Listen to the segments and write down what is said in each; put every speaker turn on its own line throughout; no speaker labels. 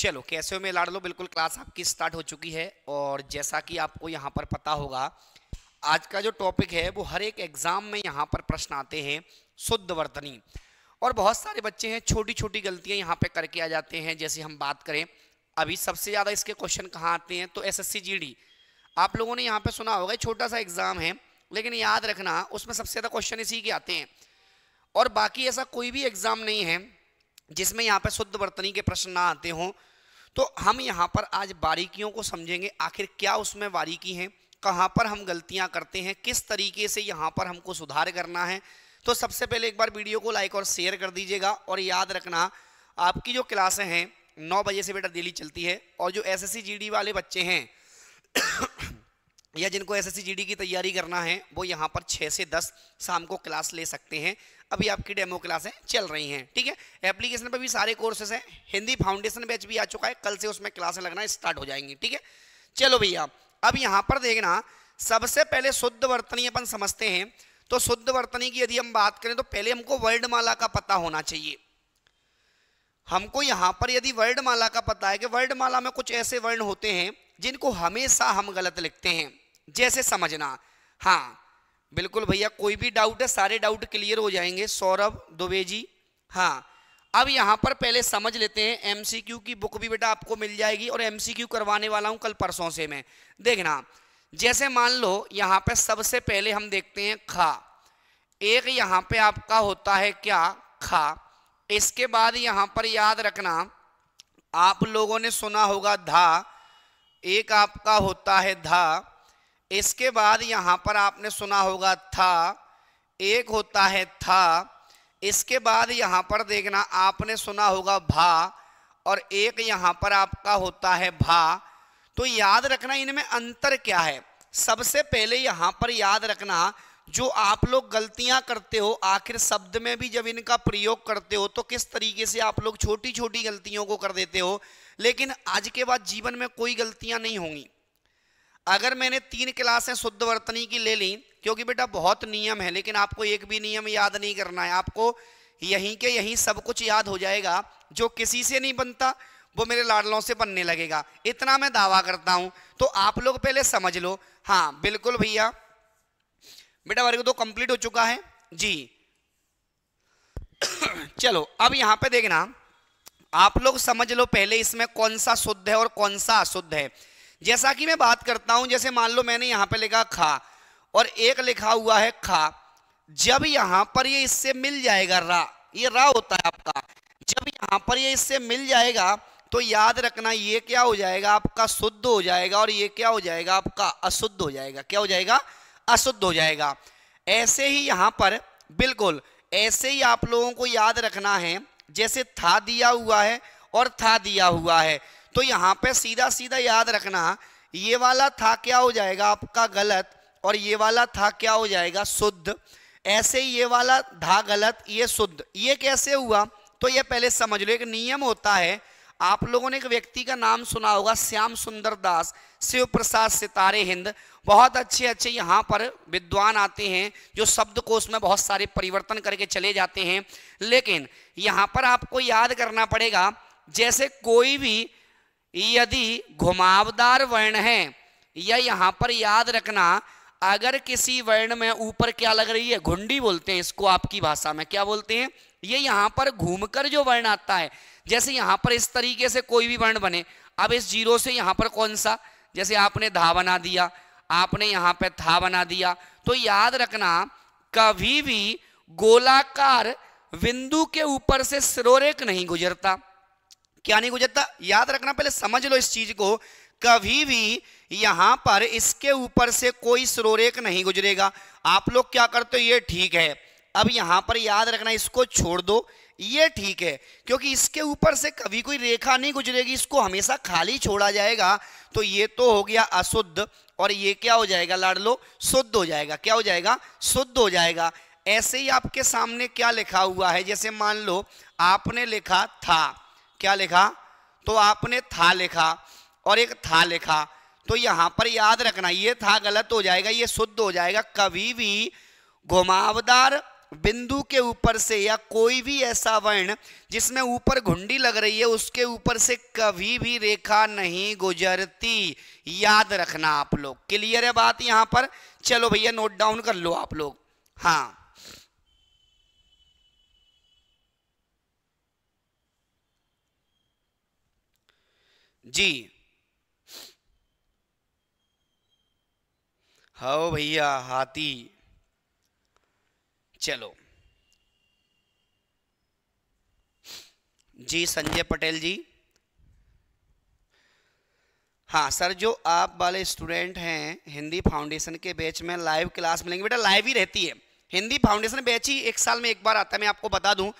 चलो कैसे हो मैं लाड़ लो बिल्कुल क्लास आपकी स्टार्ट हो चुकी है और जैसा कि आपको यहाँ पर पता होगा आज का जो टॉपिक है वो हर एक एग्ज़ाम में यहाँ पर प्रश्न आते हैं शुद्ध वर्तनी और बहुत सारे बच्चे हैं छोटी छोटी गलतियाँ यहाँ पे करके आ जाते हैं जैसे हम बात करें अभी सबसे ज़्यादा इसके क्वेश्चन कहाँ आते हैं तो एस एस आप लोगों ने यहाँ पे सुना होगा छोटा सा एग्ज़ाम है लेकिन याद रखना उसमें सबसे ज़्यादा क्वेश्चन इसी के आते हैं और बाकी ऐसा कोई भी एग्ज़ाम नहीं है जिसमें यहाँ पर शुद्ध वर्तनी के प्रश्न ना आते हों तो हम यहाँ पर आज बारीकियों को समझेंगे आखिर क्या उसमें बारीकी है कहाँ पर हम गलतियाँ करते हैं किस तरीके से यहाँ पर हमको सुधार करना है तो सबसे पहले एक बार वीडियो को लाइक और शेयर कर दीजिएगा और याद रखना आपकी जो क्लासें हैं नौ बजे से बेटा डेली चलती है और जो एस एस वाले बच्चे हैं या जिनको एस एस की तैयारी करना है वो यहाँ पर छह से दस शाम को क्लास ले सकते हैं अभी आपकी डेमो क्लासें चल रही हैं ठीक है एप्लीकेशन पर भी सारे कोर्सेज हैं हिंदी फाउंडेशन बैच भी आ चुका है कल से उसमें क्लासें लगना स्टार्ट हो जाएंगी ठीक है चलो भैया अब यहाँ पर देखना सबसे पहले शुद्ध वर्तनी अपन समझते हैं तो शुद्ध वर्तनी की यदि हम बात करें तो पहले हमको माला का पता होना चाहिए हमको यहाँ पर यदि माला का पता है कि माला में कुछ ऐसे वर्ण होते हैं जिनको हमेशा हम गलत लिखते हैं जैसे समझना हाँ बिल्कुल भैया कोई भी डाउट है सारे डाउट क्लियर हो जाएंगे सौरभ दुबे जी हाँ अब यहाँ पर पहले समझ लेते हैं एमसीक्यू की बुक भी बेटा आपको मिल जाएगी और एमसीक्यू करवाने वाला हूँ कल परसों से मैं देखना जैसे मान लो यहाँ पर सबसे पहले हम देखते हैं खा एक यहाँ पे आपका होता है क्या खा इसके बाद यहाँ पर याद रखना आप लोगों ने सुना होगा धा एक आपका होता है धा इसके बाद यहाँ पर आपने सुना होगा था एक होता है था इसके बाद यहाँ पर देखना आपने सुना होगा भा और एक यहाँ पर आपका होता है भा तो याद रखना इनमें अंतर क्या है सबसे पहले यहाँ पर याद रखना जो आप लोग गलतियां करते हो आखिर शब्द में भी जब इनका प्रयोग करते हो तो किस तरीके से आप लोग छोटी छोटी गलतियों को कर देते हो लेकिन आज के बाद जीवन में कोई गलतियां नहीं होंगी अगर मैंने तीन क्लासें शुद्ध वर्तनी की ले ली क्योंकि बेटा बहुत नियम है लेकिन आपको एक भी नियम याद नहीं करना है आपको यहीं के यहीं सब कुछ याद हो जाएगा जो किसी से नहीं बनता वो मेरे लाडलों से बनने लगेगा इतना मैं दावा करता हूं तो आप लोग पहले समझ लो हाँ बिल्कुल भैया बेटा वर्ग तो कंप्लीट हो चुका है जी चलो अब यहां पे देखना आप लोग समझ लो पहले इसमें कौन सा शुद्ध है और कौन सा अशुद्ध है जैसा कि मैं बात करता हूं जैसे मान लो मैंने यहां पे लिखा खा और एक लिखा हुआ है खा जब यहां पर ये इससे मिल जाएगा रा ये रा होता है आपका जब यहां पर ये इससे मिल जाएगा तो याद रखना ये क्या हो जाएगा आपका शुद्ध हो जाएगा और ये क्या हो जाएगा आपका अशुद्ध हो जाएगा क्या हो जाएगा अशुद्ध हो जाएगा ऐसे ही यहां पर बिल्कुल ऐसे ही आप लोगों को याद रखना है जैसे था दिया हुआ है और था दिया हुआ है तो यहाँ पे सीधा सीधा याद रखना ये वाला था क्या हो जाएगा आपका गलत और ये वाला था क्या हो जाएगा शुद्ध ऐसे ये वाला था गलत ये शुद्ध ये कैसे हुआ तो ये पहले समझ लो एक नियम होता है आप लोगों ने एक व्यक्ति का नाम सुना होगा श्याम सुंदर दास शिव प्रसाद सितारे हिंद बहुत अच्छे अच्छे यहाँ पर विद्वान आते हैं जो शब्दकोश में बहुत सारे परिवर्तन करके चले जाते हैं लेकिन यहाँ पर आपको याद करना पड़ेगा जैसे कोई भी यदि घुमावदार वर्ण है या यहाँ पर याद रखना अगर किसी वर्ण में ऊपर क्या लग रही है घुंडी बोलते हैं इसको आपकी भाषा में क्या बोलते हैं ये यहाँ पर घूमकर जो वर्ण आता है जैसे यहाँ पर इस तरीके से कोई भी वर्ण बने अब इस जीरो से यहाँ पर कौन सा जैसे आपने धा बना दिया आपने यहाँ पर था बना दिया तो याद रखना कभी भी गोलाकार बिंदु के ऊपर से सरोरेक नहीं गुजरता क्या नहीं गुजरता याद रखना पहले समझ लो इस चीज को कभी भी यहां पर इसके ऊपर से कोई सरोरेख नहीं गुजरेगा आप लोग क्या करते हो ये ठीक है अब यहां पर याद रखना इसको छोड़ दो ये ठीक है क्योंकि इसके ऊपर से कभी कोई रेखा नहीं गुजरेगी इसको हमेशा खाली छोड़ा जाएगा तो ये तो हो गया अशुद्ध और ये क्या हो जाएगा लाड़ लो शुद्ध हो जाएगा क्या हो जाएगा शुद्ध हो जाएगा ऐसे ही आपके सामने क्या लिखा हुआ है जैसे मान लो आपने लिखा था क्या लिखा तो आपने था लिखा और एक था लिखा तो यहां पर याद रखना ये था गलत हो जाएगा ये शुद्ध हो जाएगा कभी भी घुमावदार बिंदु के ऊपर से या कोई भी ऐसा वर्ण जिसमें ऊपर घुंडी लग रही है उसके ऊपर से कभी भी रेखा नहीं गुजरती याद रखना आप लोग क्लियर है बात यहाँ पर चलो भैया नोट डाउन कर लो आप लोग हाँ जी हाओ भैया हाथी चलो जी संजय पटेल जी हाँ सर जो आप वाले स्टूडेंट हैं हिंदी फाउंडेशन के बैच में लाइव क्लास मिलेंगे बेटा लाइव ही रहती है हिंदी फाउंडेशन बैच ही एक साल में एक बार आता है मैं आपको बता दूं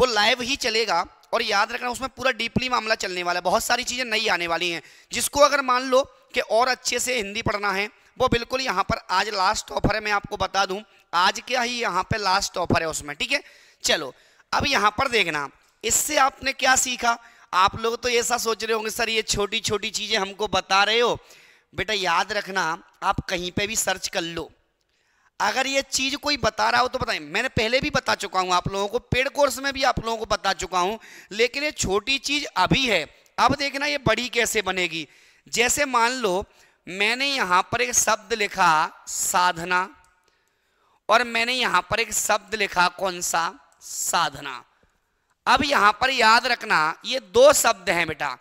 वो लाइव ही चलेगा और याद रखना उसमें पूरा डीपली मामला चलने वाला है बहुत सारी चीज़ें नई आने वाली हैं जिसको अगर मान लो कि और अच्छे से हिंदी पढ़ना है वो बिल्कुल यहाँ पर आज लास्ट ऑफर है मैं आपको बता दूँ आज क्या ही यहाँ पर लास्ट ऑफर है उसमें ठीक है चलो अब यहाँ पर देखना इससे आपने क्या सीखा आप लोग तो ऐसा सोच रहे होंगे सर ये छोटी छोटी चीज़ें हमको बता रहे हो बेटा याद रखना आप कहीं पे भी सर्च कर लो अगर ये चीज कोई बता रहा हो तो बताएं मैंने पहले भी बता चुका हूं आप लोगों को पेड कोर्स में भी आप लोगों को बता चुका हूं लेकिन ये छोटी चीज अभी है अब देखना ये बड़ी कैसे बनेगी जैसे मान लो मैंने यहां पर एक शब्द लिखा साधना और मैंने यहां पर एक शब्द लिखा कौन सा साधना अब यहां पर याद रखना ये दो शब्द हैं बेटा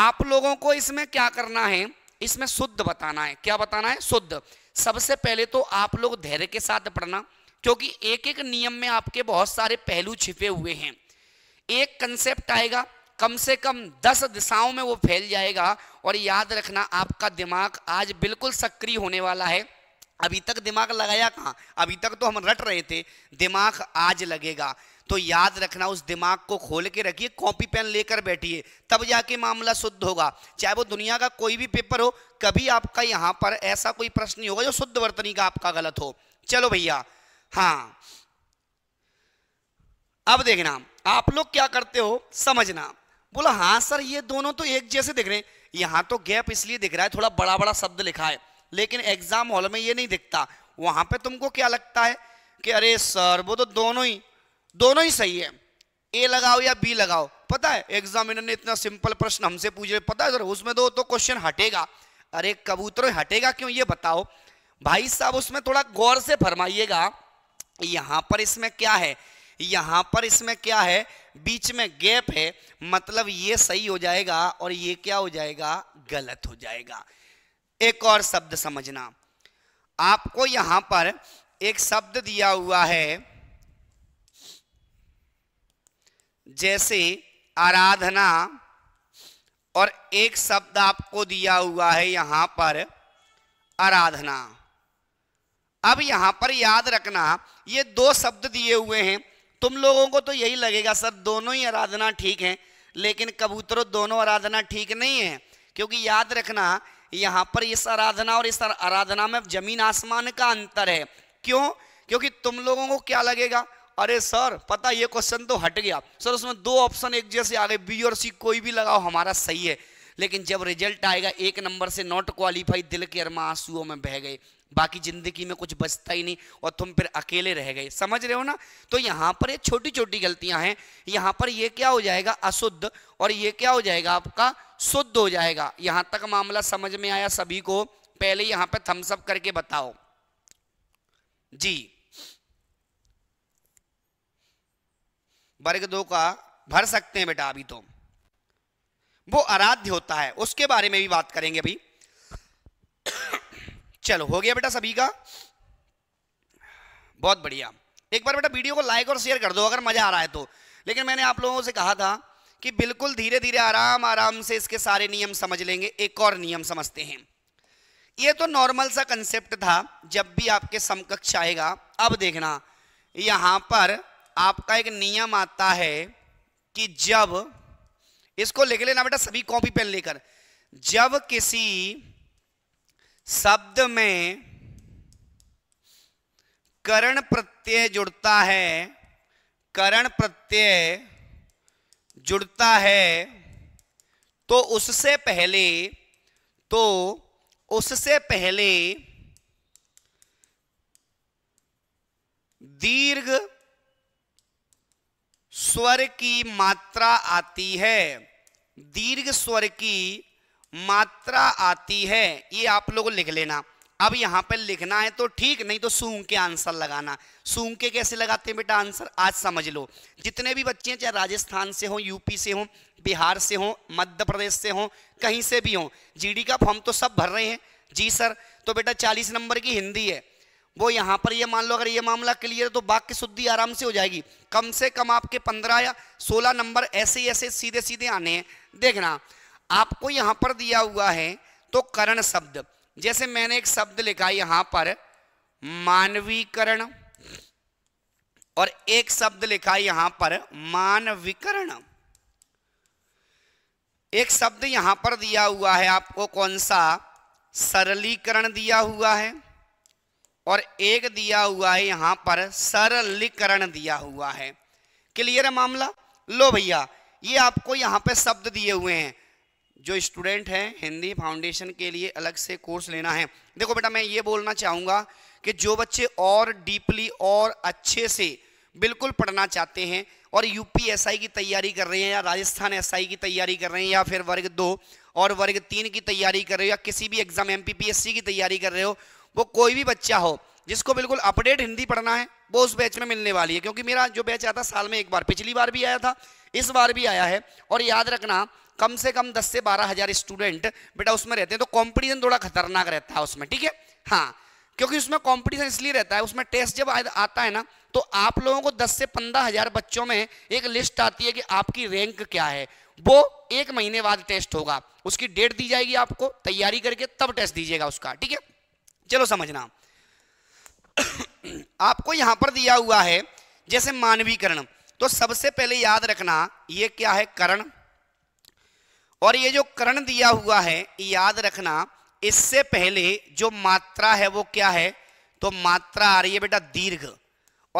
आप लोगों को इसमें क्या करना है इसमें शुद्ध बताना है क्या बताना है शुद्ध सबसे पहले तो आप लोग धैर्य के साथ पढ़ना क्योंकि एक एक नियम में आपके बहुत सारे पहलू छिपे हुए हैं एक कंसेप्ट आएगा कम से कम दस दिशाओं में वो फैल जाएगा और याद रखना आपका दिमाग आज बिल्कुल सक्रिय होने वाला है अभी तक दिमाग लगाया कहाँ अभी तक तो हम रट रहे थे दिमाग आज लगेगा तो याद रखना उस दिमाग को खोल के रखिए कॉपी पेन लेकर बैठिए तब जाके मामला शुद्ध होगा चाहे वो दुनिया का कोई भी पेपर हो कभी आपका यहाँ पर ऐसा कोई प्रश्न नहीं होगा जो शुद्ध वर्तनी का आपका गलत हो चलो भैया हाँ अब देखना आप लोग क्या करते हो समझना बोला हाँ सर ये दोनों तो एक जैसे दिख रहे हैं यहां तो गैप इसलिए दिख रहा है थोड़ा बड़ा बड़ा शब्द लिखा है लेकिन एग्जाम हॉल में ये नहीं दिखता वहां पे तुमको क्या लगता है कि अरे सर वो तो दोनों ही दोनों ही सही है ए लगाओ या बी लगाओ पता है एग्जामिनर ने इतना सिंपल प्रश्न हमसे पूछे पता है सर उसमें दो तो क्वेश्चन हटेगा अरे कबूतर हटेगा क्यों ये बताओ भाई साहब उसमें थोड़ा गौर से फरमाइएगा यहां पर इसमें क्या है यहां पर इसमें क्या है बीच में गैप है मतलब ये सही हो जाएगा और ये क्या हो जाएगा गलत हो जाएगा एक और शब्द समझना आपको यहां पर एक शब्द दिया हुआ है जैसे आराधना और एक शब्द आपको दिया हुआ है यहां पर आराधना अब यहां पर याद रखना ये दो शब्द दिए हुए हैं तुम लोगों को तो यही लगेगा सर दोनों ही आराधना ठीक है लेकिन कबूतरों दोनों आराधना ठीक नहीं है क्योंकि याद रखना यहां पर इस आराधना और इस आराधना में जमीन आसमान का अंतर है क्यों क्योंकि तुम लोगों को क्या लगेगा अरे सर पता ये क्वेश्चन तो हट गया सर उसमें दो ऑप्शन एक जैसे आ गए बी और सी कोई भी लगाओ हमारा सही है लेकिन जब रिजल्ट आएगा एक नंबर से नॉट क्वालिफाई दिल के अरमा आंसुओं में बह गए बाकी जिंदगी में कुछ बचता ही नहीं और तुम फिर अकेले रह गए समझ रहे हो ना तो यहाँ पर ये छोटी छोटी गलतियां हैं यहाँ पर ये क्या हो जाएगा अशुद्ध और ये क्या हो जाएगा आपका शुद्ध हो जाएगा यहाँ तक मामला समझ में आया सभी को पहले यहाँ पर थम्सअप करके बताओ जी वर्ग दो का भर सकते हैं बेटा अभी तो वो आराध्य होता है उसके बारे में भी बात करेंगे अभी चलो हो गया बेटा सभी का बहुत बढ़िया एक बार बेटा वीडियो को लाइक और शेयर कर दो अगर मजा आ रहा है तो लेकिन मैंने आप लोगों से कहा था कि बिल्कुल धीरे धीरे आराम आराम से इसके सारे नियम समझ लेंगे एक और नियम समझते हैं ये तो नॉर्मल सा कंसेप्ट था जब भी आपके समकक्ष आएगा अब देखना यहां पर आपका एक नियम आता है कि जब इसको लिख लेना बेटा सभी कॉपी पेन लेकर जब किसी शब्द में करण प्रत्यय जुड़ता है करण प्रत्यय जुड़ता है तो उससे पहले तो उससे पहले दीर्घ स्वर की मात्रा आती है दीर्घ स्वर की मात्रा आती है ये आप लोग लिख लेना अब यहां पर लिखना है तो ठीक नहीं तो सूंघ के आंसर लगाना सूंघ के कैसे लगाते हैं बेटा आंसर आज समझ लो जितने भी बच्चे हैं चाहे राजस्थान से हो यूपी से हो बिहार से हो मध्य प्रदेश से हो कहीं से भी हो जीडी का फॉर्म तो सब भर रहे हैं जी सर तो बेटा चालीस नंबर की हिंदी है वो यहां पर ये मान लो अगर ये मामला क्लियर है तो बाघ की शुद्धि आराम से हो जाएगी कम से कम आपके पंद्रह या सोलह नंबर ऐसे ऐसे सीधे सीधे आने हैं देखना आपको यहां पर दिया हुआ है तो करण शब्द जैसे मैंने एक शब्द लिखा यहां पर मानवीकरण और एक शब्द लिखा यहां पर मानवीकरण एक शब्द यहां पर दिया हुआ है आपको कौन सा सरलीकरण दिया हुआ है और एक दिया हुआ है यहां पर सरलीकरण दिया हुआ है क्लियर है मामला लो भैया ये आपको यहाँ पे शब्द दिए हुए हैं जो स्टूडेंट हैं हिंदी फाउंडेशन के लिए अलग से कोर्स लेना है देखो बेटा मैं ये बोलना चाहूंगा कि जो बच्चे और डीपली और अच्छे से बिल्कुल पढ़ना चाहते हैं और यूपीएसआई की तैयारी कर रहे हैं या राजस्थान एसआई की तैयारी कर रहे हैं या फिर वर्ग दो और वर्ग तीन की तैयारी कर रहे हो या किसी भी एग्जाम एमपीपीएससी की तैयारी कर रहे हो वो कोई भी बच्चा हो जिसको बिल्कुल अपडेट हिंदी पढ़ना है वो उस बैच में मिलने वाली है क्योंकि मेरा जो बैच आता साल में एक बार पिछली बार भी आया था इस बार भी आया है और याद रखना कम से कम दस से बारह हजार स्टूडेंट बेटा उसमें रहते हैं तो कॉम्पिटिशन थोड़ा खतरनाक रहता है उसमें ठीक है हाँ क्योंकि उसमें कंपटीशन इसलिए रहता है उसमें टेस्ट जब आता है ना तो आप लोगों को 10 से पंद्रह हजार बच्चों में एक लिस्ट आती है कि आपकी रैंक क्या है वो एक महीने बाद टेस्ट होगा उसकी डेट दी जाएगी आपको तैयारी करके तब टेस्ट दीजिएगा उसका ठीक है चलो समझना आपको यहां पर दिया हुआ है जैसे मानवीकरण तो सबसे पहले याद रखना ये क्या है करण और ये जो करण दिया हुआ है याद रखना इससे पहले जो मात्रा है वो क्या है तो मात्रा आ रही है बेटा दीर्घ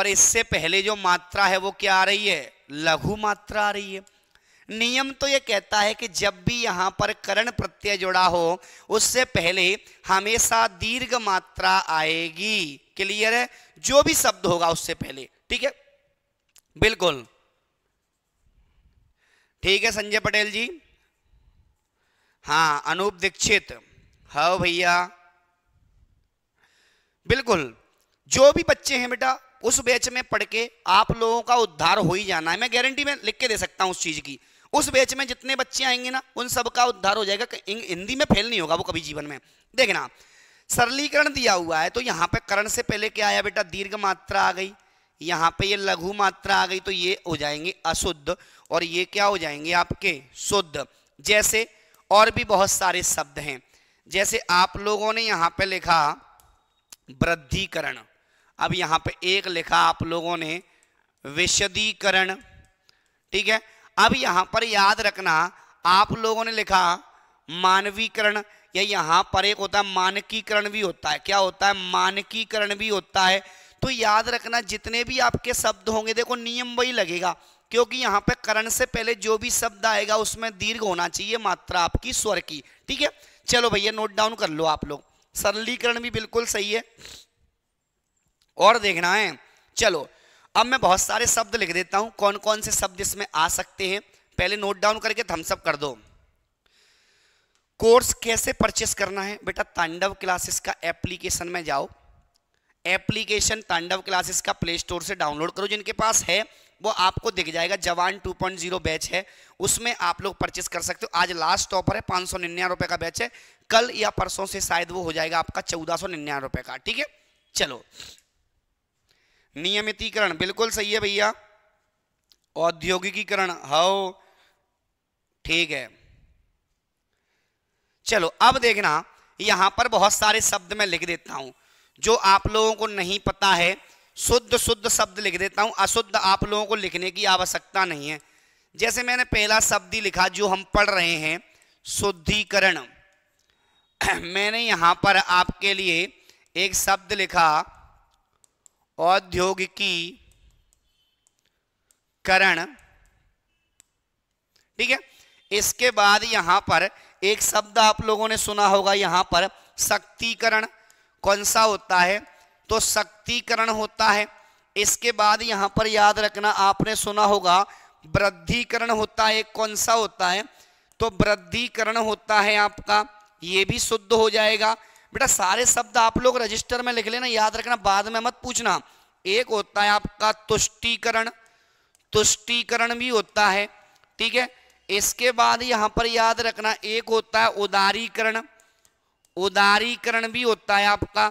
और इससे पहले जो मात्रा है वो क्या आ रही है लघु मात्रा आ रही है नियम तो ये कहता है कि जब भी यहाँ पर करण प्रत्यय जोड़ा हो उससे पहले हमेशा दीर्घ मात्रा आएगी क्लियर है जो भी शब्द होगा उससे पहले ठीक है बिल्कुल ठीक है संजय पटेल जी हाँ अनूप दीक्षित हाँ भैया बिल्कुल जो भी बच्चे हैं बेटा उस बैच में पढ़ के आप लोगों का उद्धार हो ही जाना है मैं गारंटी में लिख के दे सकता हूं उस चीज की उस बैच में जितने बच्चे आएंगे ना उन सबका उद्धार हो जाएगा हिंदी में फेल नहीं होगा वो कभी जीवन में देखना सरलीकरण दिया हुआ है तो यहाँ पे करण से पहले क्या आया बेटा दीर्घ मात्रा आ गई यहाँ पे ये लघु मात्रा आ गई तो ये हो जाएंगे अशुद्ध और ये क्या हो जाएंगे आपके शुद्ध जैसे और भी बहुत सारे शब्द हैं जैसे आप लोगों ने यहाँ पे लिखा वृद्धिकरण अब यहाँ पे एक लिखा आप लोगों ने विशदीकरण ठीक है अब यहाँ पर याद रखना आप लोगों ने लिखा मानवीकरण या यहाँ पर एक होता है मानकीकरण भी होता है क्या होता है मानकीकरण भी होता है तो याद रखना जितने भी आपके शब्द होंगे देखो नियम वही लगेगा क्योंकि यहाँ पे करण से पहले जो भी शब्द आएगा उसमें दीर्घ होना चाहिए मात्रा आपकी स्वर की ठीक है चलो भैया नोट डाउन कर लो आप लोग सरलीकरण भी बिल्कुल सही है और देखना है चलो अब मैं बहुत सारे शब्द लिख देता हूं कौन कौन से शब्द इसमें आ सकते हैं पहले नोट डाउन करके थम्सअप कर दो कोर्स कैसे परचेस करना है बेटा तांडव क्लासेस का एप्लीकेशन में जाओ एप्लीकेशन तांडव क्लासेस का प्ले स्टोर से डाउनलोड करो जिनके पास है वो आपको दिख जाएगा जवान 2.0 बैच है उसमें आप लोग परचेस कर सकते हो आज लास्ट ऑफर है पाँच सौ निन्यानवे का बैच है कल या परसों से शायद वो हो जाएगा आपका चौदह सौ निन्यानवे का ठीक है चलो नियमितीकरण बिल्कुल सही है भैया औद्योगिकीकरण हाओ ठीक है चलो अब देखना यहां पर बहुत सारे शब्द मैं लिख देता हूं जो आप लोगों को नहीं पता है शुद्ध शुद्ध शब्द लिख देता हूं अशुद्ध आप लोगों को लिखने की आवश्यकता नहीं है जैसे मैंने पहला शब्द ही लिखा जो हम पढ़ रहे हैं शुद्धिकरण मैंने यहां पर आपके लिए एक शब्द लिखा औद्योगिकी करण ठीक है इसके बाद यहां पर एक शब्द आप लोगों ने सुना होगा यहां पर शक्तिकरण कौन सा होता है तो शक्तिकरण होता है इसके बाद यहां पर याद रखना आपने सुना होगा वृद्धिकरण होता है कौन सा होता है तो वृद्धिकरण होता है आपका ये भी शुद्ध हो जाएगा बेटा सारे शब्द आप लोग रजिस्टर में लिख लेना याद रखना बाद में मत पूछना एक होता है आपका तुष्टिकरण तुष्टिकरण भी होता है ठीक है इसके बाद यहां पर याद रखना एक होता है उदारीकरण उदारीकरण भी होता है आपका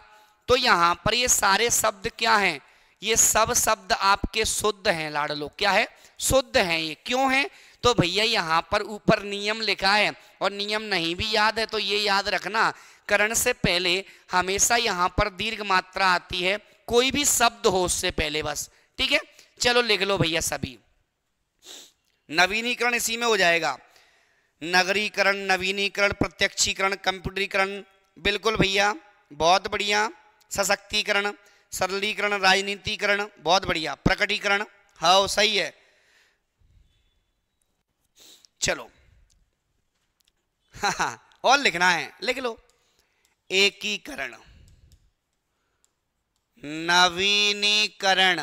तो यहां पर ये सारे शब्द क्या हैं ये सब शब्द आपके शुद्ध हैं लाडलो क्या है शुद्ध हैं ये क्यों हैं तो भैया यहाँ पर ऊपर नियम लिखा है और नियम नहीं भी याद है तो ये याद रखना करण से पहले हमेशा यहां पर दीर्घ मात्रा आती है कोई भी शब्द हो उससे पहले बस ठीक है चलो लिख लो भैया सभी नवीनीकरण इसी में हो जाएगा नगरीकरण नवीनीकरण प्रत्यक्षीकरण कंप्यूटरीकरण बिल्कुल भैया बहुत बढ़िया सशक्तिकरण सरलीकरण राजनीतिकरण बहुत बढ़िया प्रकटीकरण हाउ सही है चलो हाँ हाँ और लिखना है लिख लो एकीकरण नवीनीकरण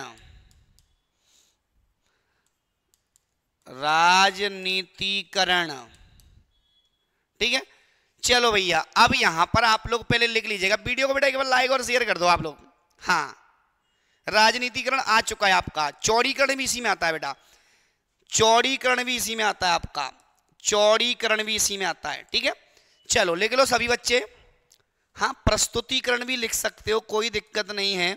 राजनीतिकरण ठीक है चलो भैया अब यहां पर आप लोग पहले लिख लीजिएगा वीडियो को बेटा एक बार लाइक और शेयर कर दो आप लोग हाँ राजनीतिकरण आ चुका है आपका चौड़ीकरण भी इसी में आता है बेटा चौड़ीकरण भी इसी में आता है आपका चौड़ीकरण भी इसी में आता है ठीक है चलो लिख लो सभी बच्चे हाँ प्रस्तुतिकरण भी लिख सकते हो कोई दिक्कत नहीं है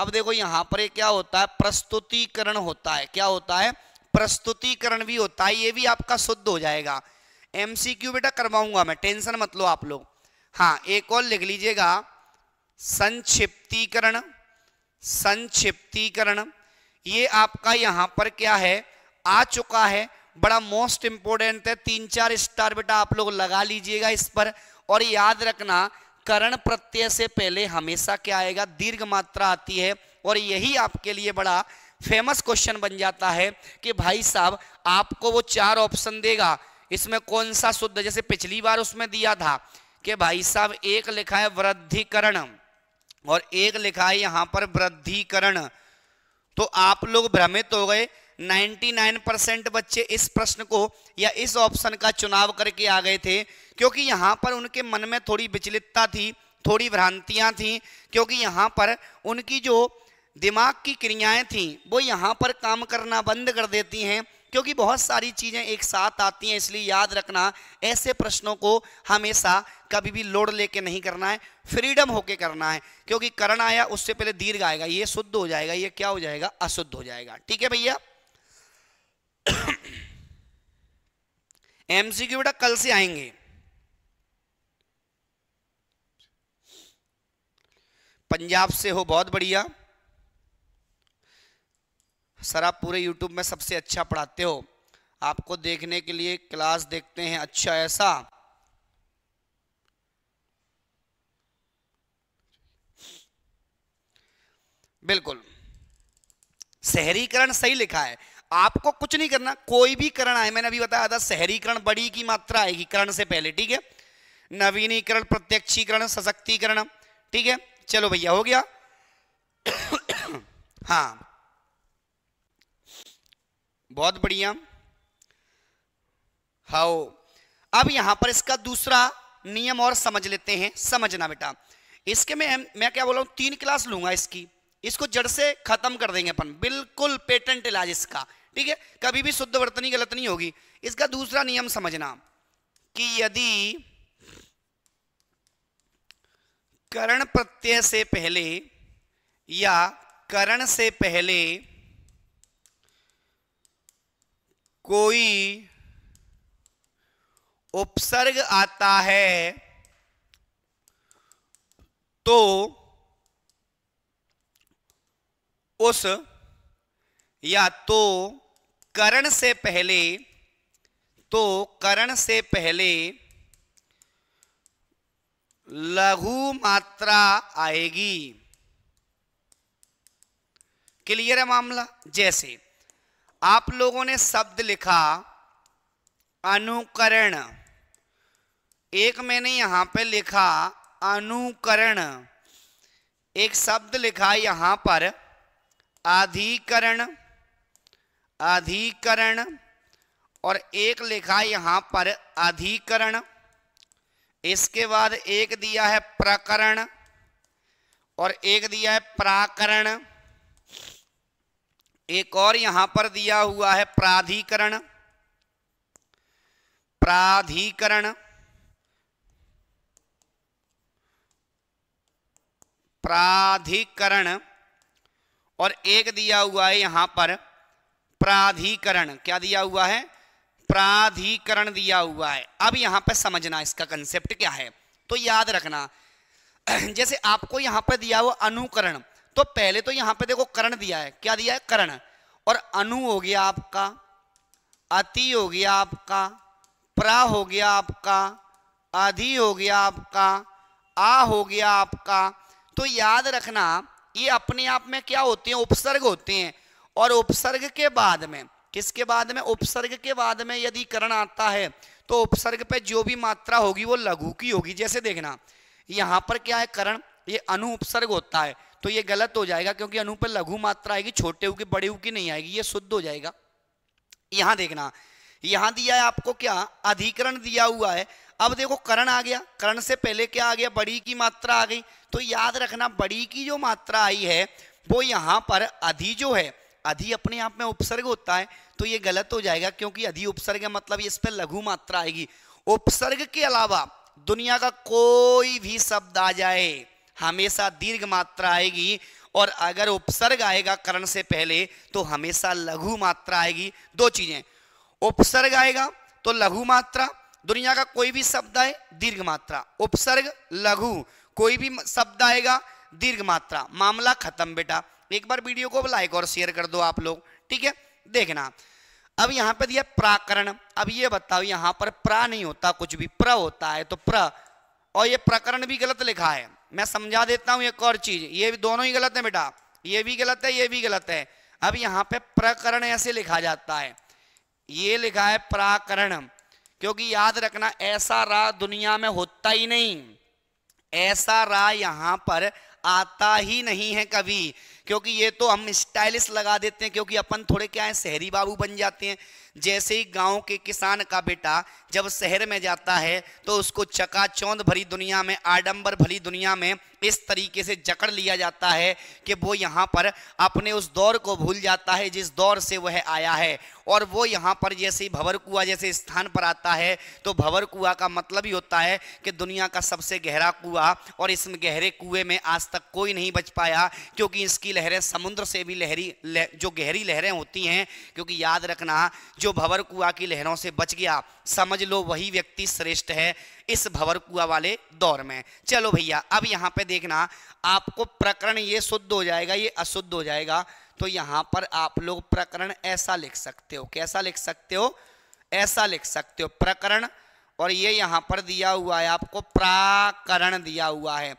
अब देखो यहां पर क्या होता है प्रस्तुतिकरण होता है क्या होता है प्रस्तुतिकरण भी होता है ये भी आपका शुद्ध हो जाएगा एमसीक्यू बेटा करवाऊंगा मैं टेंशन मत लो आप लोग हाँ एक और लिख लीजिएगा संक्षिप्तीकरण संक्षिप्तीकरण ये आपका यहां पर क्या है आ चुका है बड़ा मोस्ट इंपोर्टेंट है तीन चार स्टार बेटा आप लोग लगा लीजिएगा इस पर और याद रखना करण प्रत्यय से पहले हमेशा क्या आएगा दीर्घ मात्रा आती है और यही आपके लिए बड़ा फेमस क्वेश्चन बन जाता है कि भाई साहब आपको वो चार ऑप्शन देगा इसमें कौन सा शुद्ध जैसे पिछली बार उसमें दिया था कि भाई साहब एक लिखा है वृद्धिकरण और एक लिखा है यहां पर वृद्धिकरण तो आप लोग भ्रमित हो गए 99 परसेंट बच्चे इस प्रश्न को या इस ऑप्शन का चुनाव करके आ गए थे क्योंकि यहाँ पर उनके मन में थोड़ी विचलितता थी थोड़ी भ्रांतियाँ थीं क्योंकि यहाँ पर उनकी जो दिमाग की क्रियाएँ थीं वो यहाँ पर काम करना बंद कर देती हैं क्योंकि बहुत सारी चीज़ें एक साथ आती हैं इसलिए याद रखना ऐसे प्रश्नों को हमेशा कभी भी लोड लेके नहीं करना है फ्रीडम होके करना है क्योंकि करण आया उससे पहले दीर्घ आएगा ये शुद्ध हो जाएगा ये क्या हो जाएगा अशुद्ध हो जाएगा ठीक है भैया एमसीक्यू बेटा कल से आएंगे पंजाब से हो बहुत बढ़िया सर आप पूरे यूट्यूब में सबसे अच्छा पढ़ाते हो आपको देखने के लिए क्लास देखते हैं अच्छा ऐसा बिल्कुल शहरीकरण सही लिखा है आपको कुछ नहीं करना कोई भी करण आए मैंने अभी बताया था शहरीकरण बड़ी की मात्रा आएगी करण से पहले ठीक है नवीनीकरण प्रत्यक्षीकरण सशक्तिकरण ठीक है चलो भैया हो गया हाँ बहुत बढ़िया हाओ अब यहां पर इसका दूसरा नियम और समझ लेते हैं समझना बेटा इसके में मैं क्या बोल रहा हूं तीन क्लास लूंगा इसकी इसको जड़ से खत्म कर देंगे अपन बिल्कुल पेटेंट इलाज इसका ठीक है कभी भी शुद्ध वर्तनी गलत नहीं होगी इसका दूसरा नियम समझना कि यदि करण प्रत्यय से पहले या करण से पहले कोई उपसर्ग आता है तो उस या तो करण से पहले तो करण से पहले लघु मात्रा आएगी क्लियर है मामला जैसे आप लोगों ने शब्द लिखा अनुकरण एक मैंने यहां पे लिखा अनुकरण एक शब्द लिखा यहां पर अधिकरण अधिकरण और एक लिखा यहां पर अधिकरण इसके बाद एक दिया है प्रकरण और एक दिया है प्राकरण एक और यहां पर दिया हुआ है प्राधिकरण प्राधिकरण प्राधिकरण और एक दिया हुआ है यहां पर प्राधिकरण क्या दिया हुआ है प्राधिकरण दिया हुआ है अब यहां पर समझना इसका कंसेप्ट क्या है तो याद रखना जैसे आपको यहां पर दिया हुआ अनुकरण तो पहले तो यहां पर देखो करण दिया है क्या दिया है करण और अनु हो गया आपका अति हो गया आपका प्रा हो गया आपका अधि हो गया आपका आ हो गया आपका तो याद रखना ये अपने आप में क्या होते हैं उपसर्ग होते हैं और उपसर्ग के बाद में किसके बाद में उपसर्ग के बाद में यदि करण आता है तो उपसर्ग पे जो भी मात्रा होगी वो लघु की होगी जैसे देखना यहाँ पर क्या है करण ये अनु उपसर्ग होता है तो ये गलत हो जाएगा क्योंकि अनु पर लघु मात्रा आएगी छोटे उ की बड़े उ की नहीं आएगी ये शुद्ध हो जाएगा यहाँ देखना यहाँ दिया है आपको क्या अधिकरण दिया हुआ है अब देखो करण आ गया करण से पहले क्या आ गया बड़ी की मात्रा आ गई तो याद रखना बड़ी की जो मात्रा आई है वो यहाँ पर अधि जो है अधि अपने आप में उपसर्ग होता है तो ये गलत हो जाएगा क्योंकि अधि उपसर्ग मतलब इस पर लघु मात्रा आएगी उपसर्ग के अलावा दुनिया का कोई भी शब्द आ जाए हमेशा दीर्घ मात्रा आएगी और अगर उपसर्ग आएगा करण से पहले तो हमेशा लघु मात्रा आएगी दो चीजें उपसर्ग आएगा तो लघु मात्रा दुनिया का कोई भी शब्द आए दीर्घ मात्रा उपसर्ग लघु कोई भी शब्द आएगा दीर्घ मात्रा मामला खत्म बेटा एक बार वीडियो को लाइक और शेयर कर दो आप लोग ठीक है देखना अब यहां पे दिया प्राकरण अब ये बताओ यहां पर प्रा नहीं होता कुछ भी प्र होता है तो प्र और ये प्रकरण भी गलत लिखा है मैं समझा देता हूं एक और चीज ये भी दोनों ही गलत है बेटा ये भी गलत है ये भी गलत है अब यहां पे प्रकरण ऐसे लिखा जाता है ये लिखा है प्राकरण क्योंकि याद रखना ऐसा रा दुनिया में होता ही नहीं ऐसा रा यहां पर आता ही नहीं है कभी क्योंकि ये तो हम स्टाइलिश लगा देते हैं क्योंकि अपन थोड़े क्या है शहरी बाबू बन जाते हैं जैसे ही गांव के किसान का बेटा जब शहर में जाता है तो उसको चकाचौंध भरी दुनिया में आडंबर भरी दुनिया में इस तरीके से जकड़ लिया जाता है कि वो यहाँ पर अपने उस दौर को भूल जाता है जिस दौर से वह आया है और वो यहाँ पर जैसे ही भंवर कुआ जैसे स्थान पर आता है तो भंवर कुआ का मतलब ही होता है कि दुनिया का सबसे गहरा कुआ और इस गहरे कुएं में आज तक कोई नहीं बच पाया क्योंकि इसकी लहरें समुद्र से भी लहरी लह, जो गहरी लहरें होती हैं क्योंकि याद रखना जो भंवर कुआ की लहरों से बच गया समझ लो वही व्यक्ति श्रेष्ठ है इस भवरकुआ वाले दौर में चलो भैया अब यहाँ पे देखना आपको प्रकरण ये शुद्ध हो जाएगा ये अशुद्ध हो जाएगा तो यहाँ पर आप लोग प्रकरण ऐसा लिख सकते हो कैसा लिख सकते हो ऐसा लिख सकते हो प्रकरण और ये यहाँ पर दिया हुआ है आपको प्राकरण दिया हुआ है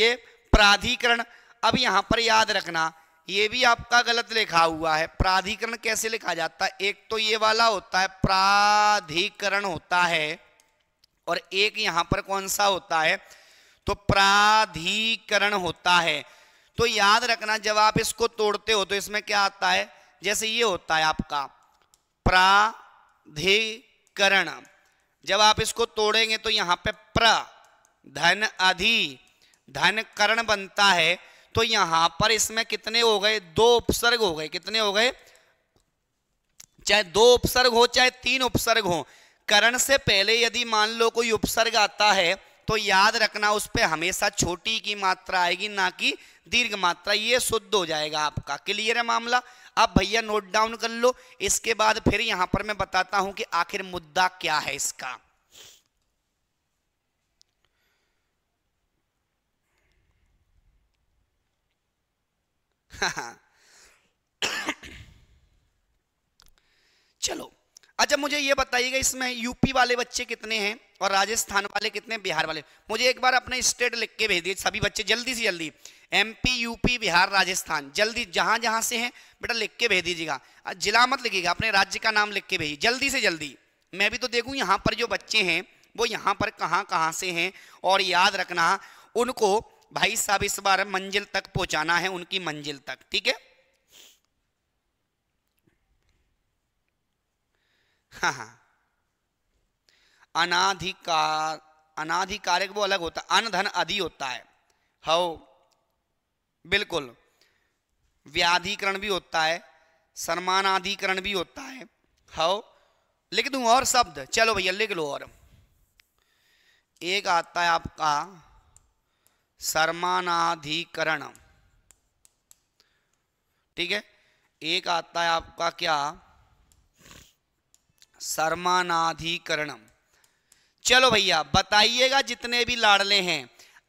ये प्राधिकरण अब यहाँ पर याद रखना ये भी आपका गलत लिखा हुआ है प्राधिकरण कैसे लिखा जाता है एक तो ये वाला होता है प्राधिकरण होता है और एक यहां पर कौन सा होता है तो प्राधिकरण होता है तो याद रखना जब आप इसको तोड़ते हो तो इसमें क्या आता है जैसे ये होता है आपका प्राधिकरण जब आप इसको तोड़ेंगे तो यहां पे प्र धन अधि धन करण बनता है तो यहां पर इसमें कितने हो गए दो उपसर्ग हो गए कितने हो गए चाहे दो उपसर्ग हो चाहे तीन उपसर्ग हो करण से पहले यदि मान लो कोई उपसर्ग आता है तो याद रखना उस पर हमेशा छोटी की मात्रा आएगी ना कि दीर्घ मात्रा ये शुद्ध हो जाएगा आपका क्लियर है मामला अब भैया नोट डाउन कर लो इसके बाद फिर यहां पर मैं बताता हूं कि आखिर मुद्दा क्या है इसका हाँ, हाँ। अच्छा मुझे ये बताइएगा इसमें यूपी वाले बच्चे कितने हैं और राजस्थान वाले कितने बिहार वाले मुझे एक बार अपने स्टेट लिख के भेज दिए सभी बच्चे जल्दी से जल्दी एमपी यूपी बिहार राजस्थान जल्दी जहां जहां से हैं बेटा लिख के भेज दीजिएगा जिला मत लिखिएगा अपने राज्य का नाम लिख के भेजिए जल्दी से जल्दी मैं भी तो देखूँ यहाँ पर जो बच्चे हैं वो यहाँ पर कहाँ कहाँ से हैं और याद रखना उनको भाई साहब इस बार मंजिल तक पहुँचाना है उनकी मंजिल तक ठीक है हाँ, हाँ अनाधिकार अनाधिकारिक वो अलग होता है अनधन अधि होता है हो बिल्कुल व्याधिकरण भी होता है सम्मानाधिकरण भी होता है हो लिख दू और शब्द चलो भैया लिख लो और एक आता है आपका सर्मानाधिकरण ठीक है एक आता है आपका क्या सर्मानाधिकरणम चलो भैया बताइएगा जितने भी लाडले हैं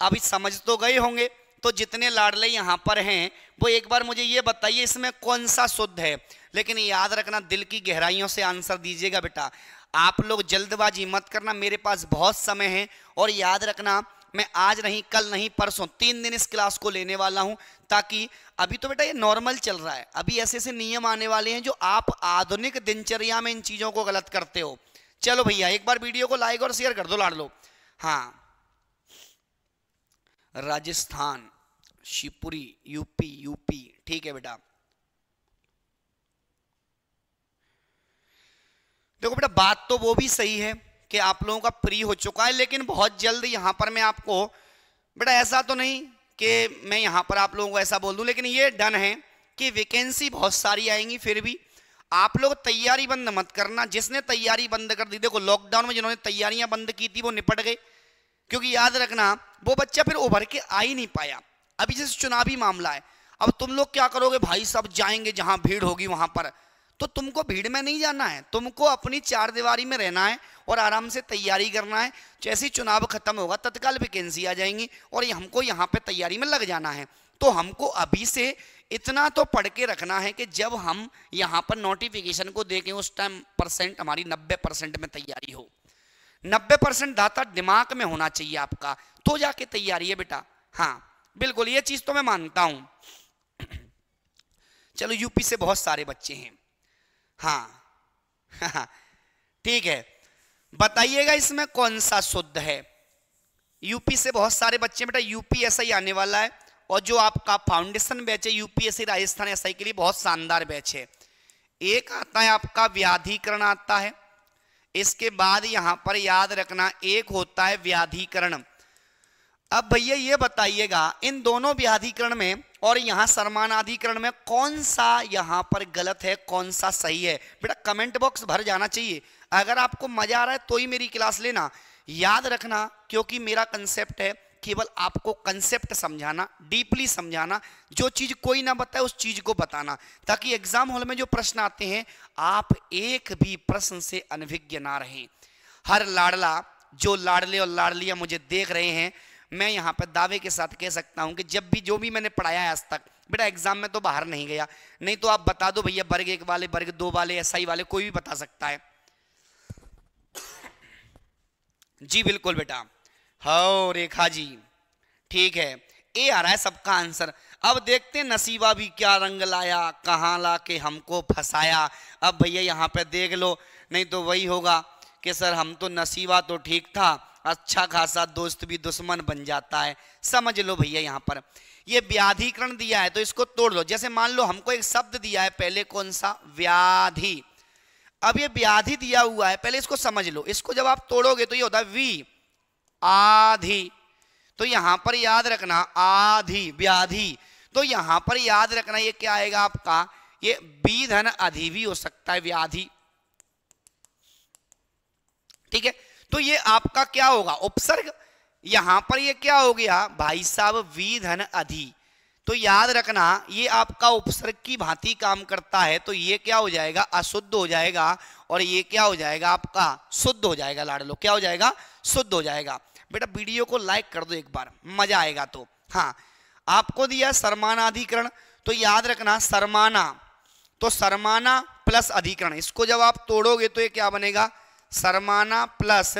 अभी समझ तो गए होंगे तो जितने लाडले यहां पर हैं वो एक बार मुझे ये बताइए इसमें कौन सा शुद्ध है लेकिन याद रखना दिल की गहराइयों से आंसर दीजिएगा बेटा आप लोग जल्दबाजी मत करना मेरे पास बहुत समय है और याद रखना मैं आज नहीं कल नहीं परसों तीन दिन इस क्लास को लेने वाला हूं ताकि अभी तो बेटा ये नॉर्मल चल रहा है अभी ऐसे ऐसे नियम आने वाले हैं जो आप आधुनिक दिनचर्या में इन चीज़ों को गलत करते हो चलो भैया एक बार वीडियो को लाइक और शेयर कर दो लाड़ लो हाँ राजस्थान शिवपुरी यूपी यूपी ठीक है बेटा देखो बेटा बात तो वो भी सही है कि आप लोगों का प्री हो चुका है लेकिन बहुत जल्द यहाँ पर मैं आपको बेटा ऐसा तो नहीं कि मैं यहाँ पर आप लोगों को ऐसा बोल दूँ लेकिन ये डन है कि वैकेंसी बहुत सारी आएंगी फिर भी आप लोग तैयारी बंद मत करना जिसने तैयारी बंद कर दी देखो लॉकडाउन में जिन्होंने तैयारियां बंद की थी वो निपट गए क्योंकि याद रखना वो बच्चा फिर उभर के आ ही नहीं पाया अभी जैसे चुनावी मामला है अब तुम लोग क्या करोगे भाई साहब जाएंगे जहां भीड़ होगी वहां पर तो तुमको भीड़ में नहीं जाना है तुमको अपनी चार दीवारी में रहना है और आराम से तैयारी करना है जैसे चुनाव खत्म होगा तत्काल वैकेंसी आ जाएंगी और हमको यहाँ पे तैयारी में लग जाना है तो हमको अभी से इतना तो पढ़ के रखना है कि जब हम यहाँ पर नोटिफिकेशन को देखें उस टाइम परसेंट हमारी नब्बे परसेंट में तैयारी हो नब्बे परसेंट दाता दिमाग में होना चाहिए आपका तो जाके तैयारी है बेटा हाँ बिल्कुल ये चीज़ तो मैं मानता हूं चलो यूपी से बहुत सारे बच्चे हैं हाँ ठीक है बताइएगा इसमें कौन सा शुद्ध है यूपी से बहुत सारे बच्चे बेटा यूपी ऐसा ही आने वाला है और जो आपका फाउंडेशन बैच है यूपीएससी राजस्थान एस के लिए बहुत शानदार बैच है एक आता है आपका व्याधिकरण आता है इसके बाद यहां पर याद रखना एक होता है व्याधिकरण अब भैया ये बताइएगा इन दोनों व्याधिकरण में और यहां सरमानाधिकरण में कौन सा यहां पर गलत है कौन सा सही है बेटा कमेंट बॉक्स भर जाना चाहिए अगर आपको मजा आ रहा है तो ही मेरी क्लास लेना याद रखना क्योंकि मेरा कंसेप्ट है केवल आपको कंसेप्ट समझाना डीपली समझाना जो चीज कोई ना बताए उस चीज को बताना ताकि एग्जाम हॉल में जो प्रश्न आते हैं आप एक भी प्रश्न से अनभिज्ञ ना रहें हर लाडला जो लाडले और लाडलियां मुझे देख रहे हैं मैं यहाँ पर दावे के साथ कह सकता हूँ कि जब भी जो भी मैंने पढ़ाया है आज तक बेटा एग्जाम में तो बाहर नहीं गया नहीं तो आप बता दो भैया वर्ग एक वाले वर्ग दो वाले एस वाले कोई भी बता सकता है जी बिल्कुल बेटा हो रेखा जी ठीक है ए आ रहा है सबका आंसर अब देखते हैं नसीबा भी क्या रंग लाया कहाँ ला के हमको फंसाया अब भैया यहाँ पे देख लो नहीं तो वही होगा कि सर हम तो नसीबा तो ठीक था अच्छा खासा दोस्त भी दुश्मन बन जाता है समझ लो भैया यहाँ पर ये व्याधिकरण दिया है तो इसको तोड़ लो जैसे मान लो हमको एक शब्द दिया है पहले कौन सा व्याधि अब ये व्याधि दिया हुआ है पहले इसको समझ लो इसको जब आप तोड़ोगे तो ये होता है वी आधि तो यहां पर याद रखना आधि व्याधि तो यहां पर याद रखना ये क्या आएगा आपका ये बीधन अधि भी हो सकता है व्याधि ठीक है तो ये आपका क्या होगा उपसर्ग यहां पर ये क्या हो गया भाई साहब वी धन अधि तो याद रखना ये आपका उपसर्ग की भांति काम करता है तो ये क्या हो जाएगा अशुद्ध हो जाएगा और ये क्या हो जाएगा आपका शुद्ध हो जाएगा लाडलो क्या हो जाएगा शुद्ध हो जाएगा बेटा वीडियो को लाइक कर दो एक बार मजा आएगा तो हाँ आपको दिया सरमानाधिकरण तो याद रखना सरमाना तो सरमाना प्लस अधिकरण इसको जब आप तोड़ोगे तो ये क्या बनेगा सरमाना प्लस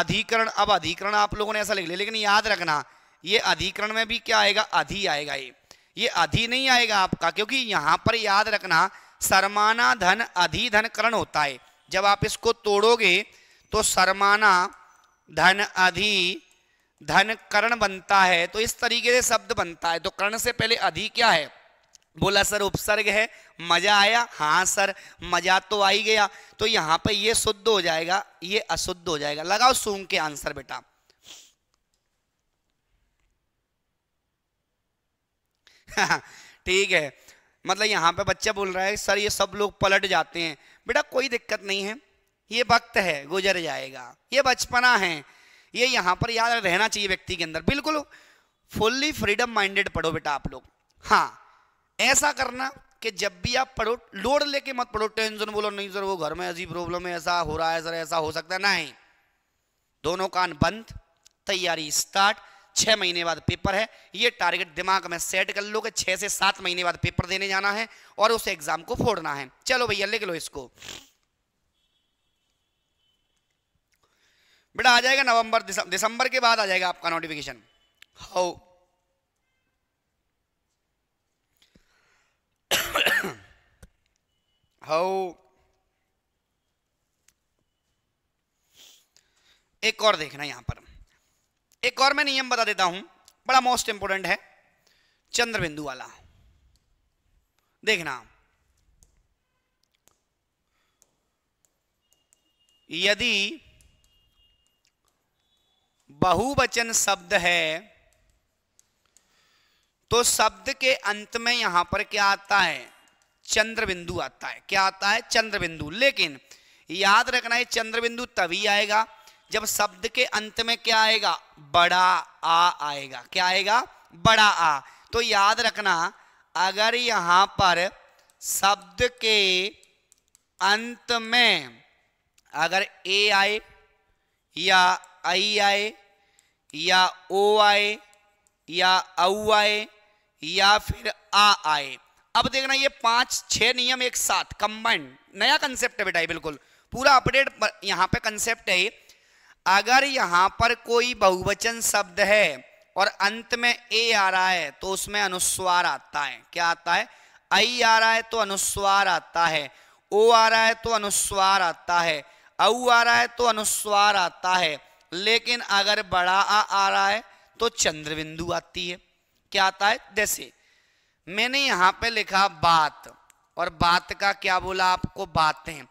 अधिकरण अब अधिकरण आप लोगों ने ऐसा लिख लिया लेकिन याद रखना ये अधिकरण में भी क्या आएगा अधि आएगा ये ये अधि नहीं आएगा आपका क्योंकि यहां पर याद रखना सरमाना धन अधिधन करण होता है जब आप इसको तोड़ोगे तो सरमाना धन अधि धन करण बनता है तो इस तरीके से शब्द बनता है तो कर्ण से पहले अधि क्या है बोला सर उपसर्ग है मजा आया हाँ सर मजा तो आई गया तो यहाँ पे ये शुद्ध हो जाएगा ये अशुद्ध हो जाएगा लगाओ सूंग के आंसर बेटा ठीक है मतलब यहां पे बच्चा बोल रहा है सर ये सब लोग पलट जाते हैं बेटा कोई दिक्कत नहीं है ये वक्त है गुजर जाएगा ये बचपना है ये यहाँ पर याद रहना चाहिए व्यक्ति के अंदर बिल्कुल फुल्ली फ्रीडम माइंडेड पढ़ो बेटा आप लोग हाँ ऐसा करना कि जब भी आप पढ़ो लोड लेके मत पढ़ो टेंशन बोलो नहीं सर वो घर में ऐसी प्रॉब्लम है ऐसा हो रहा है सर ऐसा हो सकता है नहीं दोनों कान बंद तैयारी स्टार्ट छह महीने बाद पेपर है ये टारगेट दिमाग में सेट कर लो कि छह से सात महीने बाद पेपर देने जाना है और उस एग्जाम को फोड़ना है चलो भैया लिख लो इसको बेटा आ जाएगा नवंबर दिसंबर के बाद आ जाएगा आपका नोटिफिकेशन हो हाउ एक और देखना यहां पर एक और मैं नियम बता देता हूं बड़ा मोस्ट इंपोर्टेंट है चंद्र बिंदु वाला देखना यदि बहुवचन शब्द है तो शब्द के अंत में यहां पर क्या आता है चंद्र बिंदु आता है क्या आता है चंद्र बिंदु लेकिन याद रखना है चंद्र बिंदु तभी आएगा जब शब्द के अंत में क्या आएगा बड़ा आ आएगा क्या आएगा बड़ा आ तो याद रखना अगर यहां पर शब्द के अंत में अगर ए आए या आई आए या ओ आए या औ आए या फिर आ आए अब देखना ये पांच छह नियम एक साथ कंबाइंड नया कंसेप्ट है बेटा बिल्कुल पूरा अपडेट यहाँ पे कंसेप्ट है अगर यहां पर कोई बहुवचन शब्द है और अंत में ए आ रहा है तो उसमें अनुस्वार आता है क्या आता है आई आ रहा है तो अनुस्वार आता है ओ आ रहा है तो अनुस्वार आता है औ आ रहा है तो अनुस्वार आता है लेकिन अगर बड़ा आ आ रहा है तो चंद्रबिंदु आती है क्या आता है जैसे मैंने यहां पे लिखा बात और बात का क्या बोला आपको बातें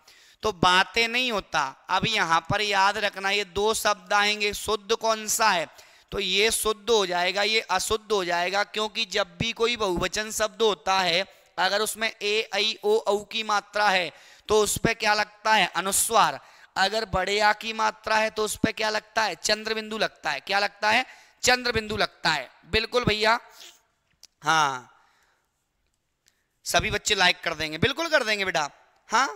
तो बातें नहीं होता अब यहां पर याद रखना ये दो शब्द आएंगे शुद्ध कौन सा है तो ये शुद्ध हो जाएगा ये अशुद्ध हो जाएगा क्योंकि जब भी कोई बहुवचन शब्द होता है अगर उसमें ए आई ओ औ की मात्रा है तो उस पर क्या लगता है अनुस्वार अगर बड़े आ की मात्रा है तो उस पर क्या लगता है चंद्रबिंदु लगता है क्या लगता है चंद्र बिंदु लगता है बिल्कुल भैया हाँ सभी बच्चे लाइक कर देंगे बिल्कुल कर देंगे बेटा हाँ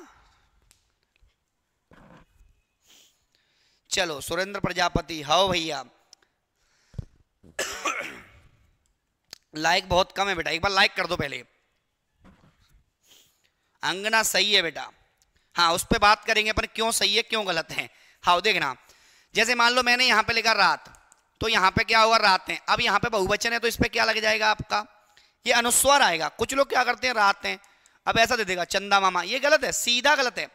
चलो सुरेंद्र प्रजापति हाओ भैया लाइक बहुत कम है बेटा एक बार लाइक कर दो पहले अंगना सही है बेटा हाँ उस पर बात करेंगे पर क्यों सही है क्यों गलत है हाउ देखना जैसे मान लो मैंने यहां पे लिखा रात तो यहां पे क्या होगा रातें अब यहां पे बहुवचन है तो इस पर क्या लग जाएगा आपका ये अनुस्वर आएगा कुछ लोग क्या करते हैं रातें अब ऐसा दे देगा चंदा मामा ये गलत है सीधा गलत है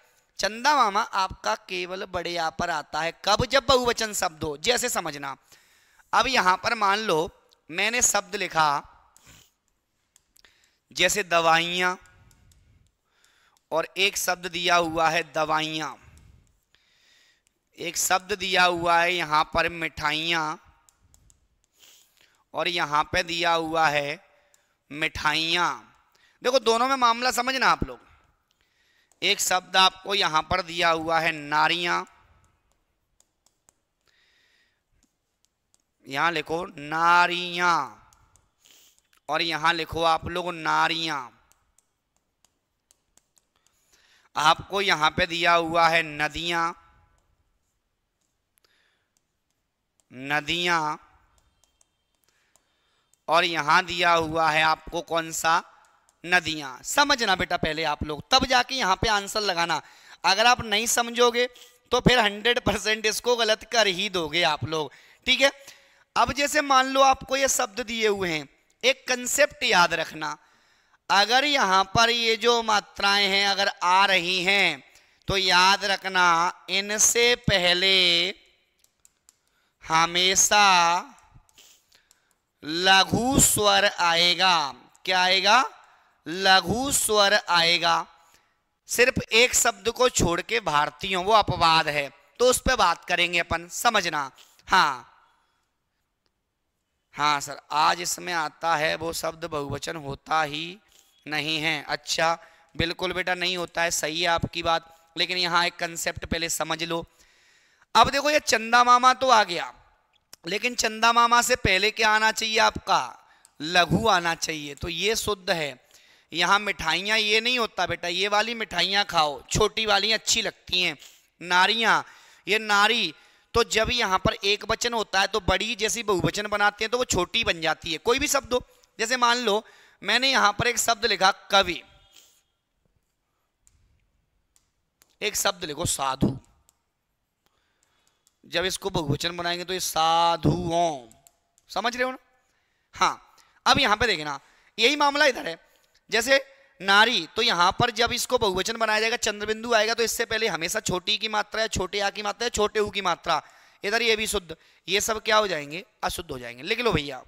चंदा मामा आपका केवल बड़े यहाँ पर आता है कब जब बहुवचन शब्द हो जैसे समझना अब यहां पर मान लो मैंने शब्द लिखा जैसे दवाइयां और एक शब्द दिया हुआ है दवाइयां एक शब्द दिया हुआ है यहां पर मिठाइयां और यहां पे दिया हुआ है मिठाइया देखो दोनों में मामला समझना आप लोग एक शब्द आपको यहां पर दिया हुआ है नारिया यहां लिखो नारिया और यहां लिखो आप लोग नारिया आपको यहां पे दिया हुआ है नदियां नदियां और यहां दिया हुआ है आपको कौन सा नदियां समझना बेटा पहले आप लोग तब जाके यहां पे आंसर लगाना अगर आप नहीं समझोगे तो फिर हंड्रेड परसेंट इसको गलत कर ही दोगे आप लोग ठीक है अब जैसे मान लो आपको ये शब्द दिए हुए हैं एक कंसेप्ट याद रखना अगर यहां पर ये जो मात्राएं हैं अगर आ रही हैं तो याद रखना इनसे पहले हमेशा लघु स्वर आएगा क्या आएगा लघु स्वर आएगा सिर्फ एक शब्द को छोड़ के भारतीयों वो अपवाद है तो उस पर बात करेंगे अपन समझना हाँ हाँ सर आज इसमें आता है वो शब्द बहुवचन होता ही नहीं है अच्छा बिल्कुल बेटा नहीं होता है सही है आपकी बात लेकिन यहां एक कंसेप्ट पहले समझ लो अब देखो ये चंदा मामा तो आ गया लेकिन चंदा मामा से पहले क्या आना चाहिए आपका लघु आना चाहिए तो ये शुद्ध है यहाँ मिठाइयाँ ये नहीं होता बेटा ये वाली मिठाइयाँ खाओ छोटी वाली अच्छी लगती हैं नारियाँ ये नारी तो जब यहाँ पर एक वचन होता है तो बड़ी जैसी बहुवचन बनाते हैं तो वो छोटी बन जाती है कोई भी शब्द हो जैसे मान लो मैंने यहाँ पर एक शब्द लिखा कवि एक शब्द लिखो साधु जब इसको बहुवचन बनाएंगे तो ये साधुओं समझ रहे हो ना हाँ अब यहां पे देखना यही मामला इधर है जैसे नारी तो यहां पर जब इसको बहुवचन बनाया जाएगा चंद्रबिंदु आएगा तो इससे पहले हमेशा छोटी की मात्रा है छोटे आ की मात्रा है छोटे ऊ की मात्रा इधर ये भी शुद्ध ये सब क्या हो जाएंगे अशुद्ध हो जाएंगे लिख लो भैया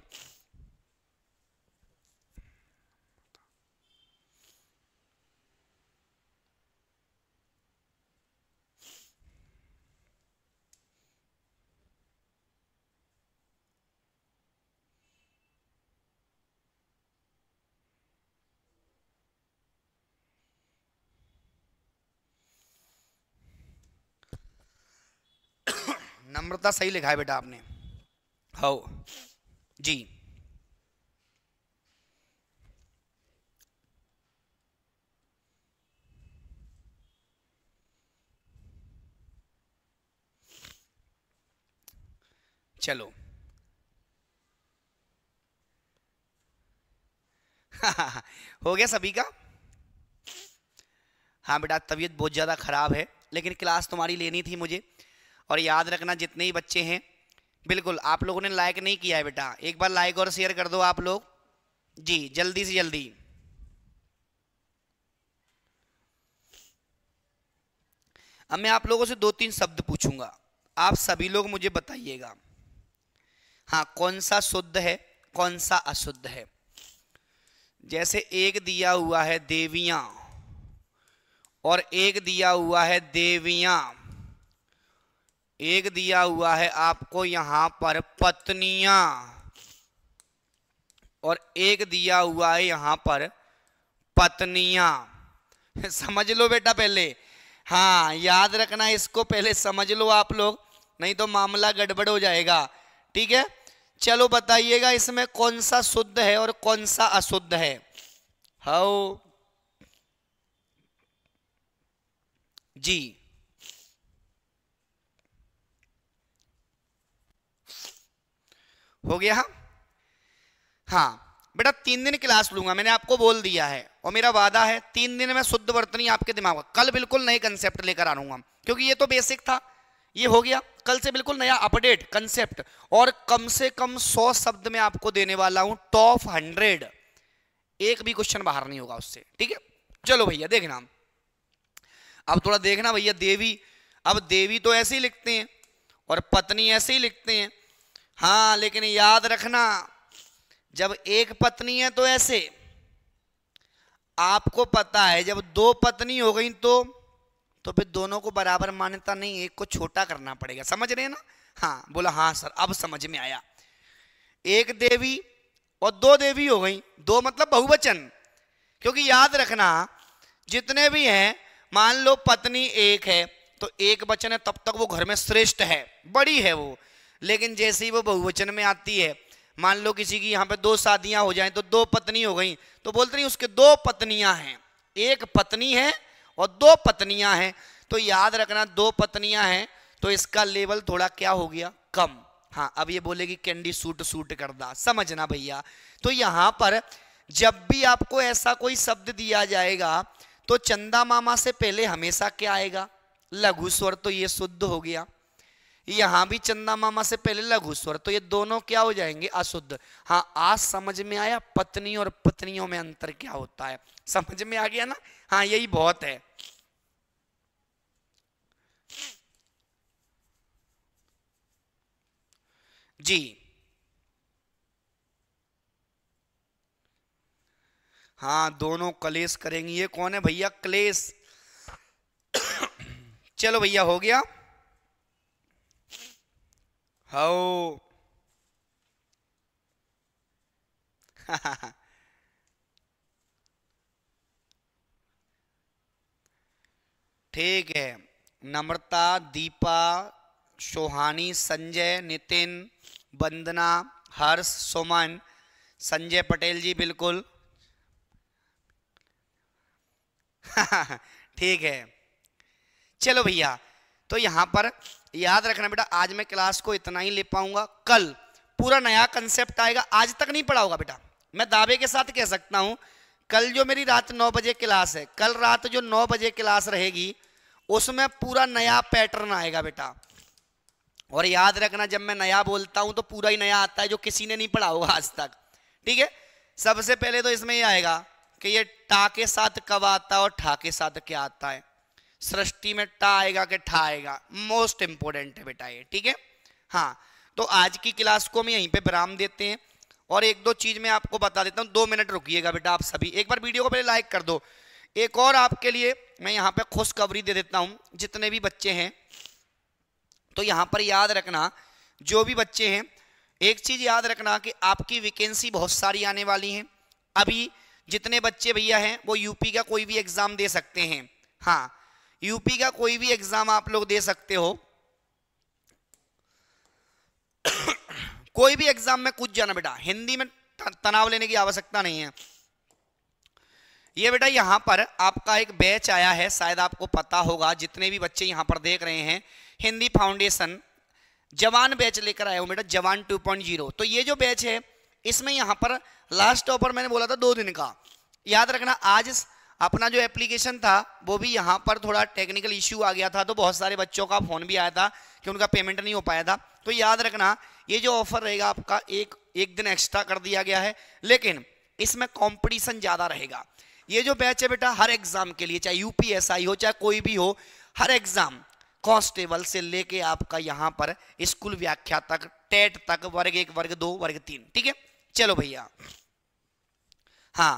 नम्रता सही लिखा है बेटा आपने हो जी चलो हो गया सभी का हाँ बेटा तबीयत बहुत ज़्यादा ख़राब है लेकिन क्लास तुम्हारी लेनी थी मुझे और याद रखना जितने ही बच्चे हैं बिल्कुल आप लोगों ने लाइक नहीं किया है बेटा एक बार लाइक और शेयर कर दो आप लोग जी जल्दी से जल्दी अब मैं आप लोगों से दो तीन शब्द पूछूंगा आप सभी लोग मुझे बताइएगा हाँ कौन सा शुद्ध है कौन सा अशुद्ध है जैसे एक दिया हुआ है देवियां और एक दिया हुआ है देवियां एक दिया हुआ है आपको यहां पर पत्नियां और एक दिया हुआ है यहां पर पत्नियां समझ लो बेटा पहले हाँ याद रखना इसको पहले समझ लो आप लोग नहीं तो मामला गड़बड़ हो जाएगा ठीक है चलो बताइएगा इसमें कौन सा शुद्ध है और कौन सा अशुद्ध है हाउ जी हो गया हाँ बेटा तीन दिन क्लास लूंगा मैंने आपको बोल दिया है और मेरा वादा है तीन दिन में शुद्ध वर्तनी आपके दिमाग में कल बिल्कुल नए कंसेप्ट लेकर आऊंगा क्योंकि ये तो बेसिक था ये हो गया कल से बिल्कुल नया अपडेट कंसेप्ट और कम से कम सौ शब्द में आपको देने वाला हूं टॉप हंड्रेड एक भी क्वेश्चन बाहर नहीं होगा उससे ठीक है चलो भैया देखना अब थोड़ा देखना भैया देवी अब देवी तो ऐसे ही लिखते हैं और पत्नी ऐसे ही लिखते हैं हाँ लेकिन याद रखना जब एक पत्नी है तो ऐसे आपको पता है जब दो पत्नी हो गई तो तो फिर दोनों को बराबर मान्यता नहीं एक को छोटा करना पड़ेगा समझ रहे हैं ना हाँ बोला हाँ सर अब समझ में आया एक देवी और दो देवी हो गई दो मतलब बहुवचन क्योंकि याद रखना जितने भी हैं मान लो पत्नी एक है तो एक वचन है तब तक वो घर में श्रेष्ठ है बड़ी है वो लेकिन जैसे ही वो बहुवचन में आती है मान लो किसी की यहाँ पे दो शादियां हो जाएं तो दो पत्नी हो गई तो बोलते नहीं उसके दो पत्नियां हैं एक पत्नी है और दो पत्नियां हैं तो याद रखना दो पत्नियां हैं तो इसका लेवल थोड़ा क्या हो गया कम हाँ अब ये बोलेगी कैंडी सूट सूट कर दा समझना भैया तो यहां पर जब भी आपको ऐसा कोई शब्द दिया जाएगा तो चंदा मामा से पहले हमेशा क्या आएगा लघु स्वर तो ये शुद्ध हो गया यहां भी चंदा मामा से पहले लघु स्वर तो ये दोनों क्या हो जाएंगे अशुद्ध हाँ आज समझ में आया पत्नी और पत्नियों में अंतर क्या होता है समझ में आ गया ना हाँ यही बहुत है जी हाँ दोनों क्लेश करेंगे ये कौन है भैया क्लेश चलो भैया हो गया हाउ ठीक है नम्रता दीपा सोहानी संजय नितिन वंदना हर्ष सोमन संजय पटेल जी बिल्कुल ठीक है चलो भैया तो यहाँ पर याद रखना बेटा आज मैं क्लास को इतना ही ले पाऊंगा कल पूरा नया कंसेप्ट आएगा आज तक नहीं पढ़ा होगा बेटा मैं दावे के साथ कह सकता हूं कल जो मेरी रात नौ बजे क्लास है कल रात जो नौ बजे क्लास रहेगी उसमें पूरा नया पैटर्न आएगा बेटा और याद रखना जब मैं नया बोलता हूं तो पूरा ही नया आता है जो किसी ने नहीं पढ़ा होगा आज तक ठीक है सबसे पहले तो इसमें ये आएगा कि ये टा के साथ कब आता है और ठा के साथ क्या आता है सृष्टि में टा आएगा कि ठा आएगा मोस्ट इंपोर्टेंट है बेटा ये ठीक है हाँ तो आज की क्लास को हम यहीं पे विराम देते हैं और एक दो चीज मैं आपको बता देता हूँ दो मिनट रुकिएगा बेटा आप सभी एक बार वीडियो को पहले लाइक कर दो एक और आपके लिए मैं यहाँ पे खुशखबरी दे देता हूँ जितने भी बच्चे हैं तो यहाँ पर याद रखना जो भी बच्चे हैं एक चीज़ याद रखना कि आपकी वैकेंसी बहुत सारी आने वाली हैं अभी जितने बच्चे भैया हैं वो यूपी का कोई भी एग्ज़ाम दे सकते हैं हाँ यूपी का कोई भी एग्जाम आप लोग दे सकते हो कोई भी एग्जाम में कुछ जाना बेटा हिंदी में तनाव लेने की आवश्यकता नहीं है ये बेटा यहां पर आपका एक बैच आया है शायद आपको पता होगा जितने भी बच्चे यहां पर देख रहे हैं हिंदी फाउंडेशन जवान बैच लेकर आया हो बेटा जवान 2.0 तो ये जो बैच है इसमें यहां पर लास्ट टॉपर मैंने बोला था दो दिन का याद रखना आज अपना जो एप्लीकेशन था वो भी यहाँ पर थोड़ा टेक्निकल इश्यू आ गया था तो बहुत सारे बच्चों का फ़ोन भी आया था कि उनका पेमेंट नहीं हो पाया था तो याद रखना ये जो ऑफ़र रहेगा आपका एक एक दिन एक्स्ट्रा कर दिया गया है लेकिन इसमें कंपटीशन ज़्यादा रहेगा ये जो बैच है बेटा हर एग्ज़ाम के लिए चाहे यूपीएसआई हो चाहे कोई भी हो हर एग्ज़ाम कॉन्स्टेबल से लेके आपका यहाँ पर स्कूल व्याख्या तक टेट तक वर्ग एक वर्ग दो वर्ग तीन ठीक है चलो भैया हाँ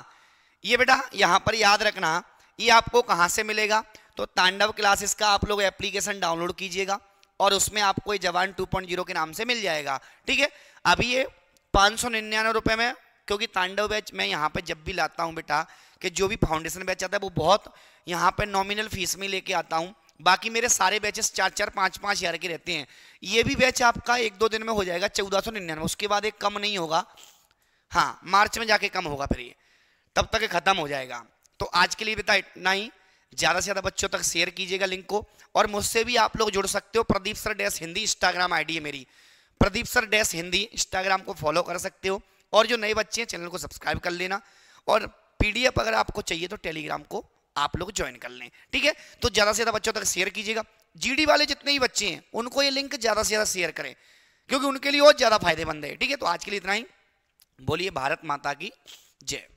ये बेटा यहाँ पर याद रखना ये आपको कहाँ से मिलेगा तो तांडव क्लासेस का आप लोग एप्लीकेशन डाउनलोड कीजिएगा और उसमें आपको ये जवान 2.0 के नाम से मिल जाएगा ठीक है अभी ये पाँच सौ निन्यानवे रुपये में क्योंकि तांडव बैच मैं यहाँ पे जब भी लाता हूँ बेटा कि जो भी फाउंडेशन बैच आता है वो बहुत यहाँ पे नॉमिनल फीस में लेके आता हूँ बाकी मेरे सारे बैचेस चार चार पाँच पाँच हज़ार के रहते हैं ये भी बैच आपका एक दो दिन में हो जाएगा चौदह सौ निन्यानवे उसके बाद एक कम नहीं होगा हाँ मार्च में जाके कम होगा फिर ये तब तक खत्म हो जाएगा तो आज के लिए बेटा इतना ही ज़्यादा से ज़्यादा बच्चों तक शेयर कीजिएगा लिंक को और मुझसे भी आप लोग जुड़ सकते हो Pradeep sir dash Hindi Instagram ID है मेरी Pradeep sir dash Hindi Instagram को फॉलो कर सकते हो और जो नए बच्चे हैं चैनल को सब्सक्राइब कर लेना और पीडीएफ अगर आपको चाहिए तो टेलीग्राम को आप लोग ज्वाइन कर लें ठीक है तो ज़्यादा से ज़्यादा बच्चों तक शेयर कीजिएगा जी वाले जितने ही बच्चे हैं उनको ये लिंक ज़्यादा से ज़्यादा शेयर करें क्योंकि उनके लिए और ज़्यादा फायदेमंद है ठीक है तो आज के लिए इतना ही बोलिए भारत माता की जय